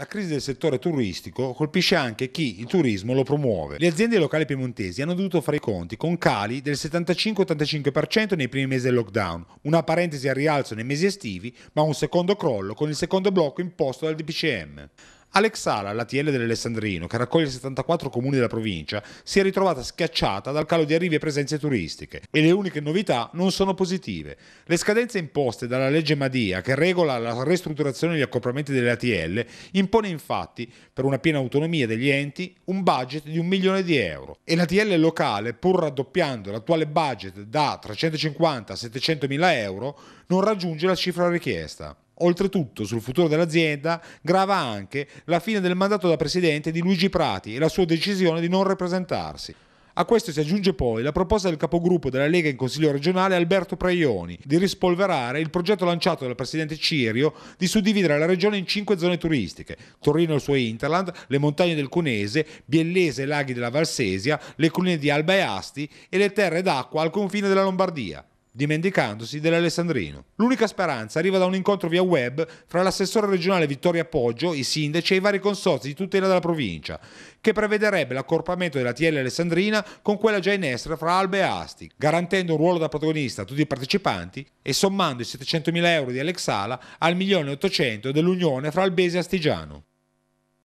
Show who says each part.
Speaker 1: La crisi del settore turistico colpisce anche chi il turismo lo promuove. Le aziende locali piemontesi hanno dovuto fare i conti con cali del 75-85% nei primi mesi del lockdown, una parentesi al rialzo nei mesi estivi, ma un secondo crollo con il secondo blocco imposto dal DPCM. Alexala, Sala, la TL dell'Alessandrino, che raccoglie 74 comuni della provincia, si è ritrovata schiacciata dal calo di arrivi e presenze turistiche e le uniche novità non sono positive. Le scadenze imposte dalla legge Madia, che regola la ristrutturazione degli gli accoppiamenti delle ATL, impone infatti, per una piena autonomia degli enti, un budget di un milione di euro e l'ATL locale, pur raddoppiando l'attuale budget da 350 a 700 mila euro, non raggiunge la cifra richiesta. Oltretutto, sul futuro dell'azienda grava anche la fine del mandato da presidente di Luigi Prati e la sua decisione di non rappresentarsi. A questo si aggiunge poi la proposta del capogruppo della Lega in Consiglio regionale Alberto Praioni di rispolverare il progetto lanciato dal presidente Cirio di suddividere la regione in cinque zone turistiche: Torino e il suo Interland, le montagne del Cunese, Biellese e laghi della Valsesia, le colline di Alba e Asti e le terre d'acqua al confine della Lombardia dimenticandosi dell'Alessandrino. L'unica speranza arriva da un incontro via web fra l'assessore regionale Vittoria Appoggio, i sindaci e i vari consorzi di tutela della provincia, che prevederebbe l'accorpamento della TL Alessandrina con quella già in estera fra Albe e Asti, garantendo un ruolo da protagonista a tutti i partecipanti e sommando i 700.000 euro di Alexala al 1.800.000 dell'Unione fra Albese e Astigiano.